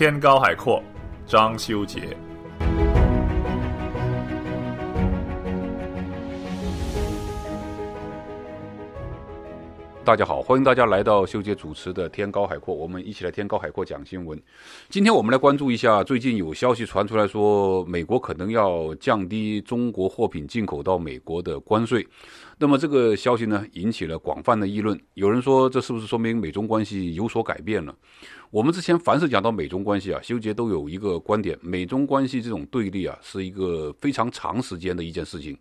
天高海阔，张修杰。大家好，欢迎大家来到修杰主持的《天高海阔》，我们一起来《天高海阔》讲新闻。今天我们来关注一下，最近有消息传出来说，美国可能要降低中国货品进口到美国的关税。那么这个消息呢，引起了广泛的议论。有人说，这是不是说明美中关系有所改变了？我们之前凡是讲到美中关系啊，修杰都有一个观点：美中关系这种对立啊，是一个非常长时间的一件事情，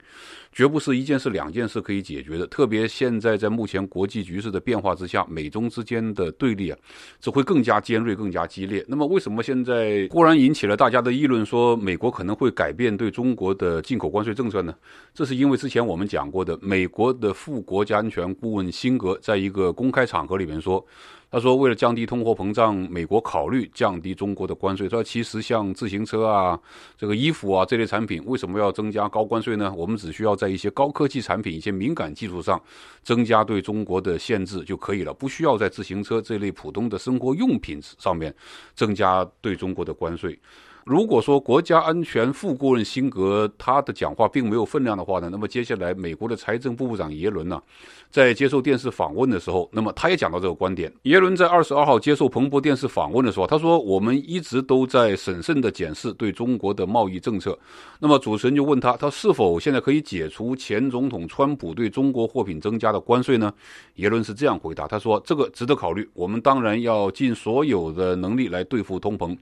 绝不是一件事、两件事可以解决的。特别现在在目前国际局势的变化之下，美中之间的对立啊，只会更加尖锐、更加激烈。那么，为什么现在忽然引起了大家的议论，说美国可能会改变对中国的进口关税政策呢？这是因为之前我们讲过的，美国的副国家安全顾问辛格在一个公开场合里面说。他说，为了降低通货膨胀，美国考虑降低中国的关税。他说，其实像自行车啊、这个衣服啊这类产品，为什么要增加高关税呢？我们只需要在一些高科技产品、一些敏感技术上增加对中国的限制就可以了，不需要在自行车这类普通的生活用品上面增加对中国的关税。如果说国家安全副顾问辛格他的讲话并没有分量的话呢，那么接下来美国的财政部部长耶伦呢，在接受电视访问的时候，那么他也讲到这个观点。耶伦在二十二号接受彭博电视访问的时候，他说：“我们一直都在审慎地检视对中国的贸易政策。”那么主持人就问他：“他是否现在可以解除前总统川普对中国货品增加的关税呢？”耶伦是这样回答：“他说这个值得考虑，我们当然要尽所有的能力来对付通膨，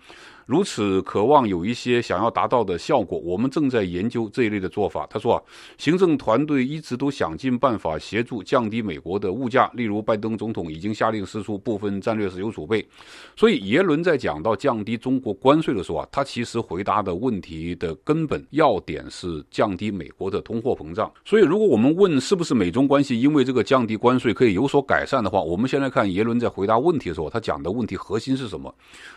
如此渴望。”有一些想要达到的效果，我们正在研究这一类的做法。他说啊，行政团队一直都想尽办法协助降低美国的物价，例如拜登总统已经下令释处部分战略石油储备。所以耶伦在讲到降低中国关税的时候啊，他其实回答的问题的根本要点是降低美国的通货膨胀。所以如果我们问是不是美中关系因为这个降低关税可以有所改善的话，我们先来看耶伦在回答问题的时候，他讲的问题核心是什么？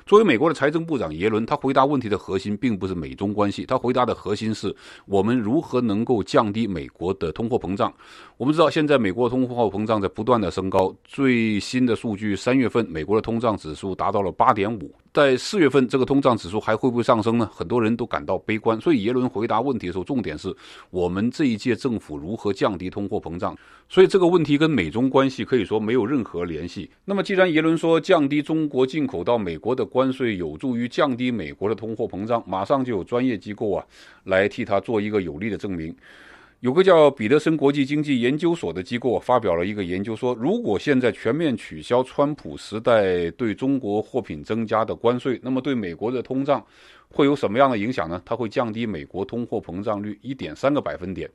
作为美国的财政部长耶伦，他回答问题。的核心并不是美中关系，他回答的核心是我们如何能够降低美国的通货膨胀。我们知道现在美国通货膨胀在不断的升高，最新的数据三月份美国的通胀指数达到了八点五，在四月份这个通胀指数还会不会上升呢？很多人都感到悲观。所以耶伦回答问题的时候，重点是我们这一届政府如何降低通货膨胀。所以这个问题跟美中关系可以说没有任何联系。那么既然耶伦说降低中国进口到美国的关税有助于降低美国的通，货膨胀，马上就有专业机构啊，来替他做一个有力的证明。有个叫彼得森国际经济研究所的机构发表了一个研究，说如果现在全面取消川普时代对中国货品增加的关税，那么对美国的通胀会有什么样的影响呢？它会降低美国通货膨胀率一点三个百分点。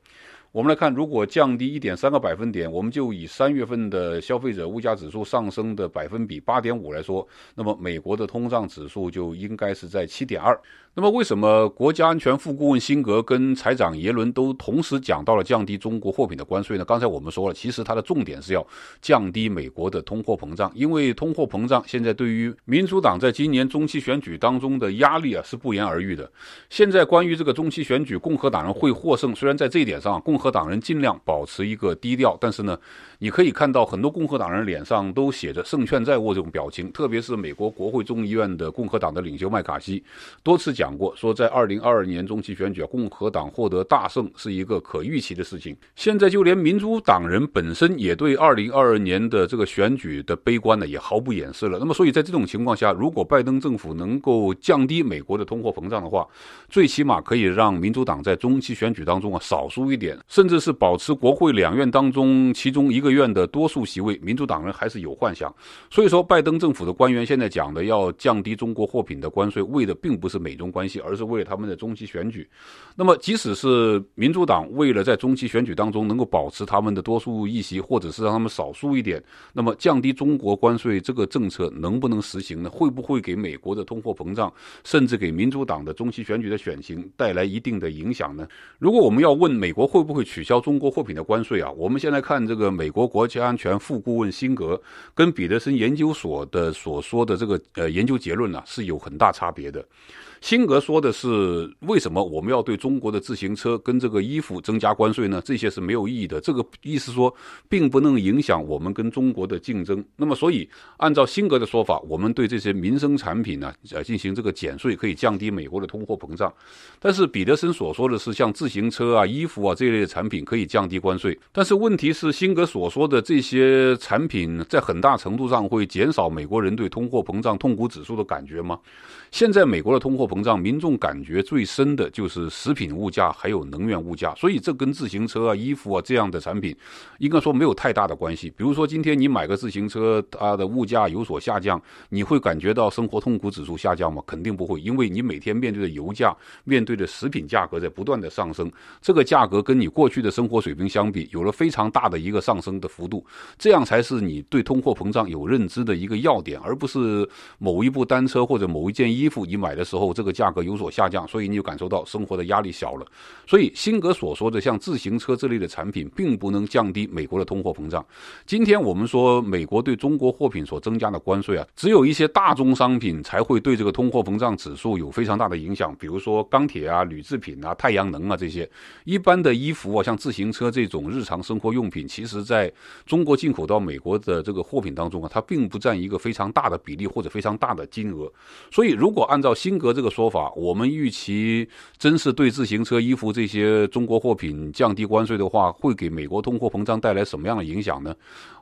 我们来看，如果降低一点三个百分点，我们就以三月份的消费者物价指数上升的百分比八点五来说，那么美国的通胀指数就应该是在七点二。那么，为什么国家安全副顾问辛格跟财长耶伦都同时讲到了降低中国货品的关税呢？刚才我们说了，其实它的重点是要降低美国的通货膨胀，因为通货膨胀现在对于民主党在今年中期选举当中的压力啊是不言而喻的。现在关于这个中期选举，共和党人会获胜，虽然在这一点上共和。和党人尽量保持一个低调，但是呢，你可以看到很多共和党人脸上都写着胜券在握这种表情。特别是美国国会众议院的共和党的领袖麦卡锡，多次讲过说，在二零二二年中期选举，共和党获得大胜是一个可预期的事情。现在就连民主党人本身也对二零二二年的这个选举的悲观呢，也毫不掩饰了。那么，所以在这种情况下，如果拜登政府能够降低美国的通货膨胀的话，最起码可以让民主党在中期选举当中啊少输一点。甚至是保持国会两院当中其中一个院的多数席位，民主党人还是有幻想。所以说，拜登政府的官员现在讲的要降低中国货品的关税，为的并不是美中关系，而是为了他们的中期选举。那么，即使是民主党为了在中期选举当中能够保持他们的多数议席，或者是让他们少数一点，那么降低中国关税这个政策能不能实行呢？会不会给美国的通货膨胀，甚至给民主党的中期选举的选情带来一定的影响呢？如果我们要问美国会不会？取消中国货品的关税啊！我们现在看这个美国国家安全副顾问辛格跟彼得森研究所的所说的这个呃研究结论呢是有很大差别的。辛格说的是为什么我们要对中国的自行车跟这个衣服增加关税呢？这些是没有意义的。这个意思说并不能影响我们跟中国的竞争。那么，所以按照辛格的说法，我们对这些民生产品呢呃进行这个减税，可以降低美国的通货膨胀。但是彼得森所说的是像自行车啊、衣服啊这类。产品可以降低关税，但是问题是，辛格所说的这些产品在很大程度上会减少美国人对通货膨胀痛苦指数的感觉吗？现在美国的通货膨胀，民众感觉最深的就是食品物价还有能源物价，所以这跟自行车啊、衣服啊这样的产品，应该说没有太大的关系。比如说，今天你买个自行车，它的物价有所下降，你会感觉到生活痛苦指数下降吗？肯定不会，因为你每天面对的油价，面对的食品价格在不断的上升，这个价格跟你。过去的生活水平相比，有了非常大的一个上升的幅度，这样才是你对通货膨胀有认知的一个要点，而不是某一部单车或者某一件衣服，你买的时候这个价格有所下降，所以你就感受到生活的压力小了。所以辛格所说的像自行车这类的产品，并不能降低美国的通货膨胀。今天我们说美国对中国货品所增加的关税啊，只有一些大宗商品才会对这个通货膨胀指数有非常大的影响，比如说钢铁啊、铝制品啊、太阳能啊这些一般的衣服。服啊，像自行车这种日常生活用品，其实在中国进口到美国的这个货品当中啊，它并不占一个非常大的比例或者非常大的金额。所以，如果按照辛格这个说法，我们预期真是对自行车、衣服这些中国货品降低关税的话，会给美国通货膨胀带来什么样的影响呢？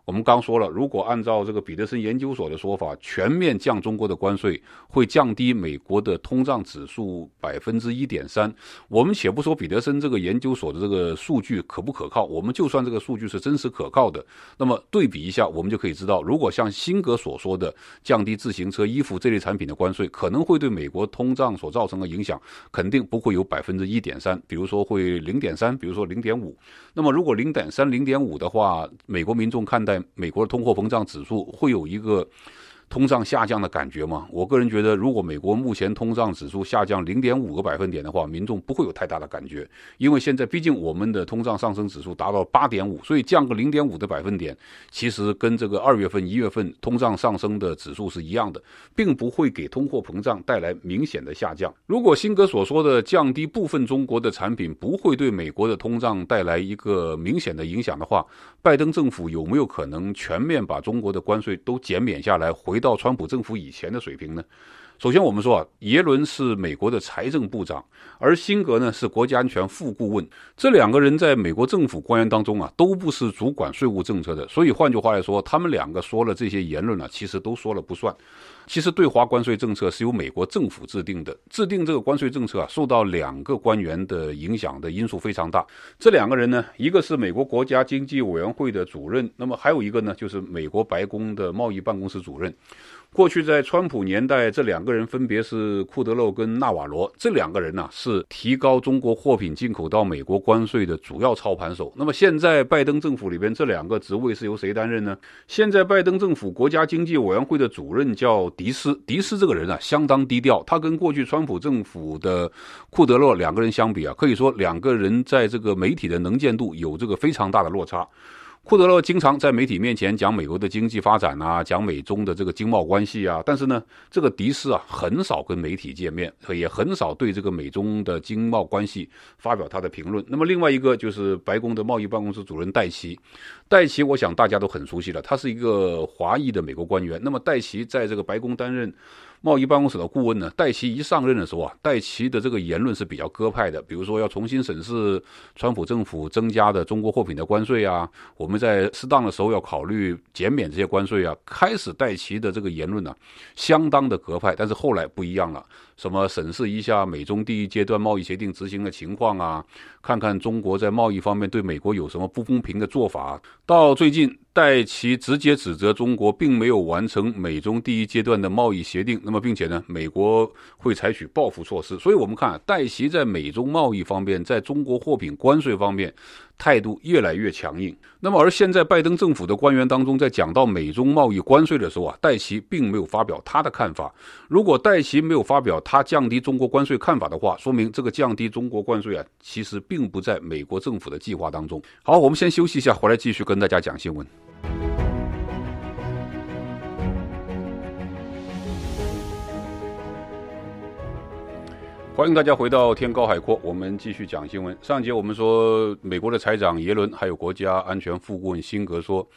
我们刚说了，如果按照这个彼得森研究所的说法，全面降中国的关税，会降低美国的通胀指数百分之一点三。我们且不说彼得森这个研究所的这个数据可不可靠，我们就算这个数据是真实可靠的，那么对比一下，我们就可以知道，如果像辛格所说的降低自行车、衣服这类产品的关税，可能会对美国通胀所造成的影响，肯定不会有百分之一点三。比如说会零点三，比如说零点五。那么如果零点三、零点五的话，美国民众看待。在美国的通货膨胀指数会有一个。通胀下降的感觉嘛？我个人觉得，如果美国目前通胀指数下降零点五个百分点的话，民众不会有太大的感觉，因为现在毕竟我们的通胀上升指数达到八点五，所以降个零点五的百分点，其实跟这个二月份、一月份通胀上升的指数是一样的，并不会给通货膨胀带来明显的下降。如果辛格所说的降低部分中国的产品不会对美国的通胀带来一个明显的影响的话，拜登政府有没有可能全面把中国的关税都减免下来回？到川普政府以前的水平呢？首先，我们说啊，耶伦是美国的财政部长，而辛格呢是国家安全副顾问。这两个人在美国政府官员当中啊，都不是主管税务政策的。所以，换句话来说，他们两个说了这些言论呢，其实都说了不算。其实，对华关税政策是由美国政府制定的。制定这个关税政策啊，受到两个官员的影响的因素非常大。这两个人呢，一个是美国国家经济委员会的主任，那么还有一个呢，就是美国白宫的贸易办公室主任。过去在川普年代，这两个人分别是库德洛跟纳瓦罗，这两个人呢是提高中国货品进口到美国关税的主要操盘手。那么现在拜登政府里边这两个职位是由谁担任呢？现在拜登政府国家经济委员会的主任叫迪斯，迪斯这个人啊相当低调。他跟过去川普政府的库德洛两个人相比啊，可以说两个人在这个媒体的能见度有这个非常大的落差。库德勒经常在媒体面前讲美国的经济发展啊，讲美中的这个经贸关系啊，但是呢，这个迪斯啊很少跟媒体见面，也很少对这个美中的经贸关系发表他的评论。那么另外一个就是白宫的贸易办公室主任戴奇，戴奇我想大家都很熟悉了，他是一个华裔的美国官员。那么戴奇在这个白宫担任贸易办公室的顾问呢，戴奇一上任的时候啊，戴奇的这个言论是比较鸽派的，比如说要重新审视川普政府增加的中国货品的关税啊，我们。我们在适当的时候要考虑减免这些关税啊。开始，戴奇的这个言论呢，相当的格派，但是后来不一样了。什么？审视一下美中第一阶段贸易协定执行的情况啊，看看中国在贸易方面对美国有什么不公平的做法。到最近，戴奇直接指责中国并没有完成美中第一阶段的贸易协定，那么并且呢，美国会采取报复措施。所以，我们看戴奇在美中贸易方面，在中国货品关税方面态度越来越强硬。那么，而现在拜登政府的官员当中，在讲到美中贸易关税的时候啊，戴奇并没有发表他的看法。如果戴奇没有发表他，他降低中国关税看法的话，说明这个降低中国关税啊，其实并不在美国政府的计划当中。好，我们先休息一下，回来继续跟大家讲新闻。欢迎大家回到天高海阔，我们继续讲新闻。上节我们说，美国的财长耶伦还有国家安全副顾问辛格说。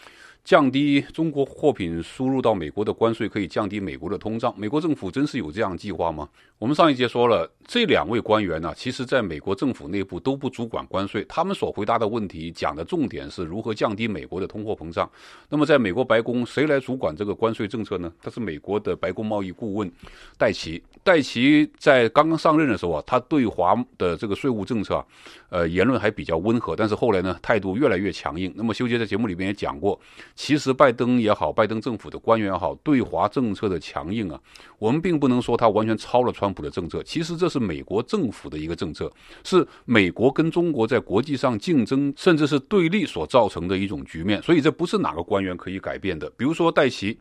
降低中国货品输入到美国的关税，可以降低美国的通胀。美国政府真是有这样计划吗？我们上一节说了，这两位官员呢，其实在美国政府内部都不主管关税，他们所回答的问题讲的重点是如何降低美国的通货膨胀。那么，在美国白宫，谁来主管这个关税政策呢？他是美国的白宫贸易顾问戴奇。戴奇在刚刚上任的时候啊，他对华的这个税务政策啊，呃，言论还比较温和，但是后来呢，态度越来越强硬。那么，修杰在节目里面也讲过。其实拜登也好，拜登政府的官员也好，对华政策的强硬啊，我们并不能说他完全超了川普的政策。其实这是美国政府的一个政策，是美国跟中国在国际上竞争，甚至是对立所造成的一种局面。所以这不是哪个官员可以改变的。比如说戴奇。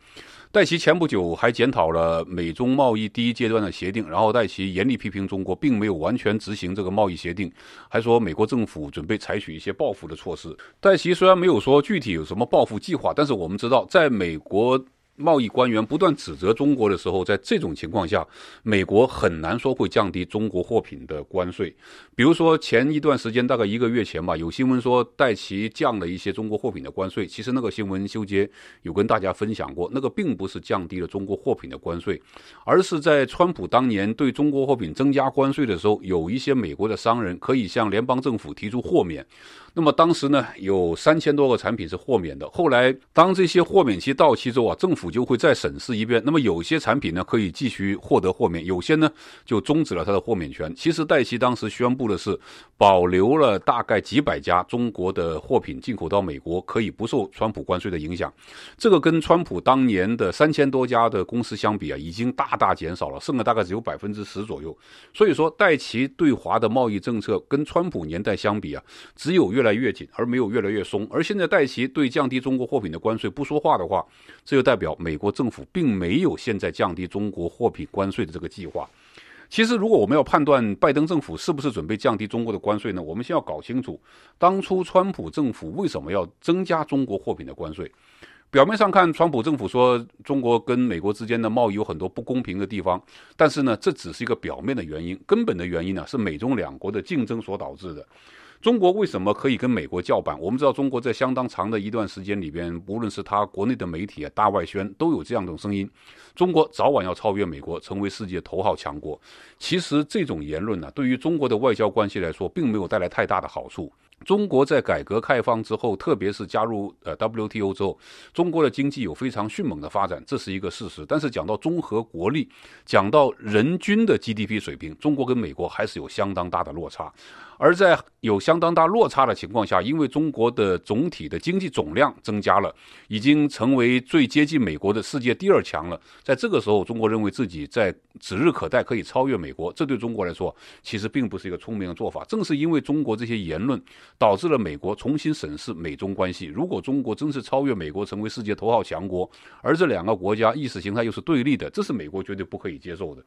戴奇前不久还检讨了美中贸易第一阶段的协定，然后戴奇严厉批评中国并没有完全执行这个贸易协定，还说美国政府准备采取一些报复的措施。戴奇虽然没有说具体有什么报复计划，但是我们知道在美国。贸易官员不断指责中国的时候，在这种情况下，美国很难说会降低中国货品的关税。比如说前一段时间，大概一个月前吧，有新闻说戴奇降了一些中国货品的关税。其实那个新闻修杰有跟大家分享过，那个并不是降低了中国货品的关税，而是在川普当年对中国货品增加关税的时候，有一些美国的商人可以向联邦政府提出豁免。那么当时呢，有三千多个产品是豁免的。后来当这些豁免期到期之后啊，政府就会再审视一遍。那么有些产品呢，可以继续获得豁免；有些呢，就终止了它的豁免权。其实戴奇当时宣布的是，保留了大概几百家中国的货品进口到美国可以不受川普关税的影响。这个跟川普当年的三千多家的公司相比啊，已经大大减少了，剩了大概只有百分之十左右。所以说，戴奇对华的贸易政策跟川普年代相比啊，只有越来越紧，而没有越来越松。而现在戴奇对降低中国货品的关税不说话的话，这就代表。美国政府并没有现在降低中国货品关税的这个计划。其实，如果我们要判断拜登政府是不是准备降低中国的关税呢，我们先要搞清楚当初川普政府为什么要增加中国货品的关税。表面上看，川普政府说中国跟美国之间的贸易有很多不公平的地方，但是呢，这只是一个表面的原因，根本的原因呢是美中两国的竞争所导致的。中国为什么可以跟美国叫板？我们知道，中国在相当长的一段时间里边，无论是它国内的媒体啊，大外宣，都有这样一种声音：中国早晚要超越美国，成为世界头号强国。其实，这种言论呢，对于中国的外交关系来说，并没有带来太大的好处。中国在改革开放之后，特别是加入呃 WTO 之后，中国的经济有非常迅猛的发展，这是一个事实。但是，讲到综合国力，讲到人均的 GDP 水平，中国跟美国还是有相当大的落差。而在有相当大落差的情况下，因为中国的总体的经济总量增加了，已经成为最接近美国的世界第二强了。在这个时候，中国认为自己在指日可待，可以超越美国。这对中国来说，其实并不是一个聪明的做法。正是因为中国这些言论，导致了美国重新审视美中关系。如果中国真是超越美国，成为世界头号强国，而这两个国家意识形态又是对立的，这是美国绝对不可以接受的。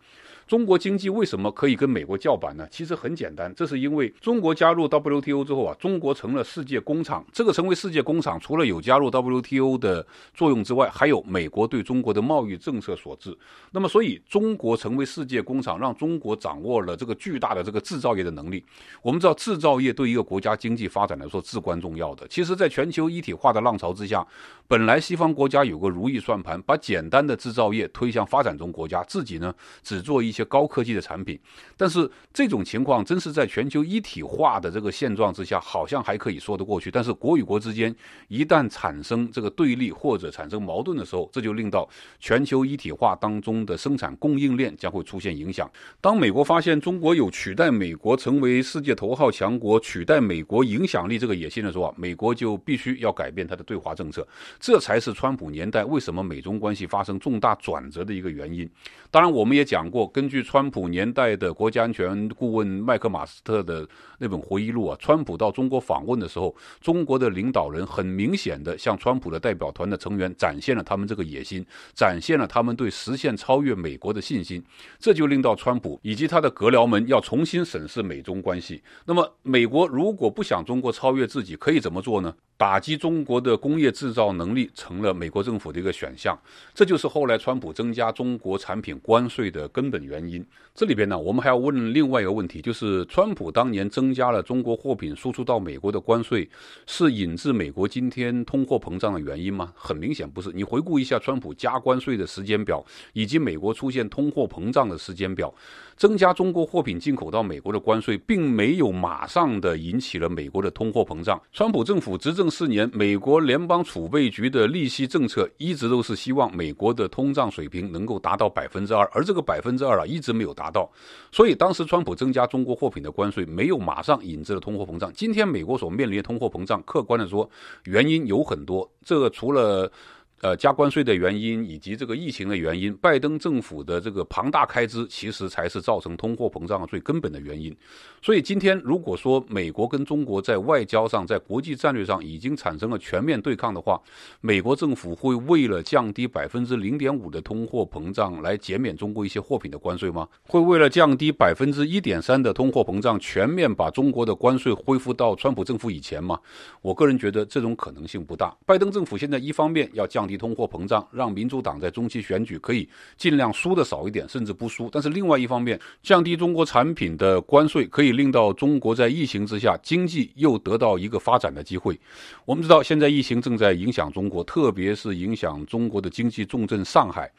中国经济为什么可以跟美国叫板呢？其实很简单，这是因为中国加入 WTO 之后啊，中国成了世界工厂。这个成为世界工厂，除了有加入 WTO 的作用之外，还有美国对中国的贸易政策所致。那么，所以中国成为世界工厂，让中国掌握了这个巨大的这个制造业的能力。我们知道，制造业对一个国家经济发展来说至关重要的。其实，在全球一体化的浪潮之下，本来西方国家有个如意算盘，把简单的制造业推向发展中国家，自己呢只做一。一些高科技的产品，但是这种情况真是在全球一体化的这个现状之下，好像还可以说得过去。但是国与国之间一旦产生这个对立或者产生矛盾的时候，这就令到全球一体化当中的生产供应链将会出现影响。当美国发现中国有取代美国成为世界头号强国、取代美国影响力这个野心的时候啊，美国就必须要改变它的对华政策，这才是川普年代为什么美中关系发生重大转折的一个原因。当然，我们也讲过跟。据川普年代的国家安全顾问麦克马斯特的那本回忆录啊，川普到中国访问的时候，中国的领导人很明显的向川普的代表团的成员展现了他们这个野心，展现了他们对实现超越美国的信心，这就令到川普以及他的阁僚们要重新审视美中关系。那么，美国如果不想中国超越自己，可以怎么做呢？打击中国的工业制造能力成了美国政府的一个选项，这就是后来川普增加中国产品关税的根本原因。这里边呢，我们还要问另外一个问题，就是川普当年增加了中国货品输出到美国的关税，是引致美国今天通货膨胀的原因吗？很明显不是。你回顾一下川普加关税的时间表，以及美国出现通货膨胀的时间表。增加中国货品进口到美国的关税，并没有马上的引起了美国的通货膨胀。川普政府执政四年，美国联邦储备局的利息政策一直都是希望美国的通胀水平能够达到百分之二，而这个百分之二啊一直没有达到，所以当时川普增加中国货品的关税没有马上引致了通货膨胀。今天美国所面临的通货膨胀，客观的说，原因有很多，这个除了。呃，加关税的原因以及这个疫情的原因，拜登政府的这个庞大开支，其实才是造成通货膨胀最根本的原因。所以今天，如果说美国跟中国在外交上、在国际战略上已经产生了全面对抗的话，美国政府会为了降低百分之零点五的通货膨胀来减免中国一些货品的关税吗？会为了降低百分之一点三的通货膨胀，全面把中国的关税恢复到川普政府以前吗？我个人觉得这种可能性不大。拜登政府现在一方面要降。低通货膨胀，让民主党在中期选举可以尽量输的少一点，甚至不输。但是另外一方面，降低中国产品的关税，可以令到中国在疫情之下经济又得到一个发展的机会。我们知道，现在疫情正在影响中国，特别是影响中国的经济重镇上海。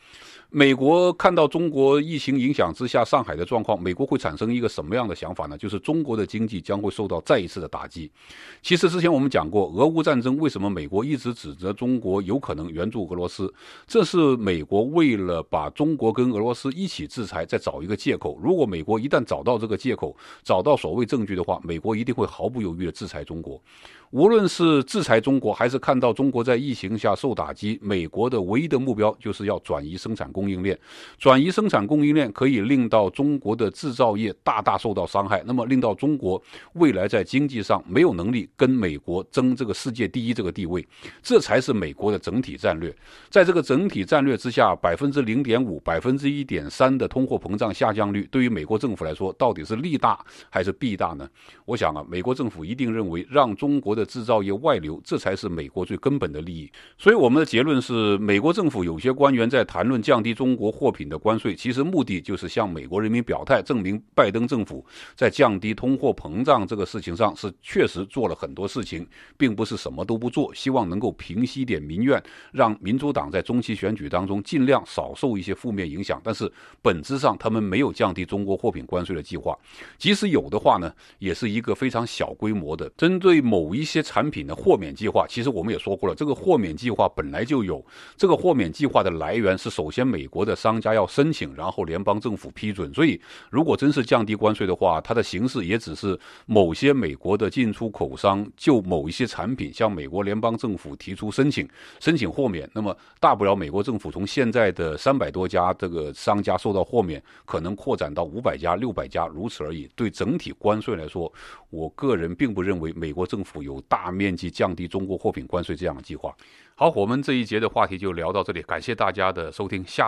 美国看到中国疫情影响之下上海的状况，美国会产生一个什么样的想法呢？就是中国的经济将会受到再一次的打击。其实之前我们讲过，俄乌战争为什么美国一直指责中国有可能援助俄罗斯？这是美国为了把中国跟俄罗斯一起制裁，再找一个借口。如果美国一旦找到这个借口，找到所谓证据的话，美国一定会毫不犹豫地制裁中国。无论是制裁中国，还是看到中国在疫情下受打击，美国的唯一的目标就是要转移生产。供应链转移生产供应链可以令到中国的制造业大大受到伤害，那么令到中国未来在经济上没有能力跟美国争这个世界第一这个地位，这才是美国的整体战略。在这个整体战略之下，百分之零点五、百分之一点三的通货膨胀下降率，对于美国政府来说，到底是利大还是弊大呢？我想啊，美国政府一定认为让中国的制造业外流，这才是美国最根本的利益。所以我们的结论是，美国政府有些官员在谈论降低。中国货品的关税，其实目的就是向美国人民表态，证明拜登政府在降低通货膨胀这个事情上是确实做了很多事情，并不是什么都不做。希望能够平息点民怨，让民主党在中期选举当中尽量少受一些负面影响。但是本质上，他们没有降低中国货品关税的计划，即使有的话呢，也是一个非常小规模的针对某一些产品的豁免计划。其实我们也说过了，这个豁免计划本来就有，这个豁免计划的来源是首先美。美国的商家要申请，然后联邦政府批准。所以，如果真是降低关税的话，它的形式也只是某些美国的进出口商就某一些产品向美国联邦政府提出申请，申请豁免。那么，大不了美国政府从现在的三百多家这个商家受到豁免，可能扩展到五百家、六百家，如此而已。对整体关税来说，我个人并不认为美国政府有大面积降低中国货品关税这样的计划。好，我们这一节的话题就聊到这里，感谢大家的收听，下。